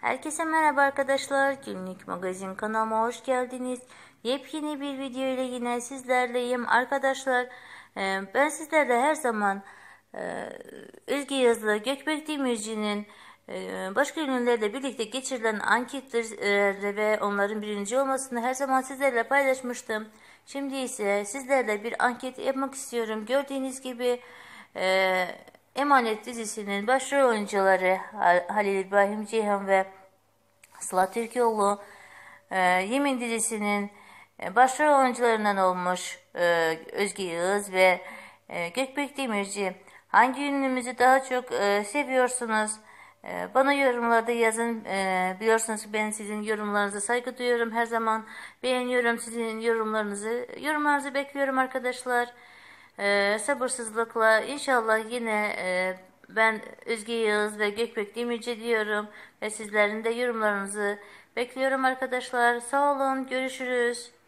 Herkese merhaba arkadaşlar. Günlük magazin kanalıma hoş geldiniz. Yepyeni bir video ile yine sizlerleyim. Arkadaşlar e, ben sizlerle her zaman e, Özge Yazılı Gökbek Demirci'nin e, başka ünlülerle birlikte geçirilen anketleri ve onların birinci olmasını her zaman sizlerle paylaşmıştım. Şimdi ise sizlerle bir anket yapmak istiyorum. Gördüğünüz gibi Emanet dizisinin başrol oyuncuları Halil İbrahim Ceyhan ve Sıla Türkoğlu, e, Yemin dizisinin e, başrol oyuncularından olmuş e, Özge Yağız ve e, Gökbek Demirci. Hangi ünlümüzü daha çok e, seviyorsunuz? E, bana yorumlarda yazın. E, biliyorsunuz ben sizin yorumlarınıza saygı duyuyorum. Her zaman beğeniyorum sizin yorumlarınızı. Yorumlarınızı bekliyorum arkadaşlar e, sabırsızlıkla inşallah yine e, ben Özge Yağız ve Gökbek Demirci diyorum ve sizlerin de yorumlarınızı bekliyorum arkadaşlar. Sağ olun, görüşürüz.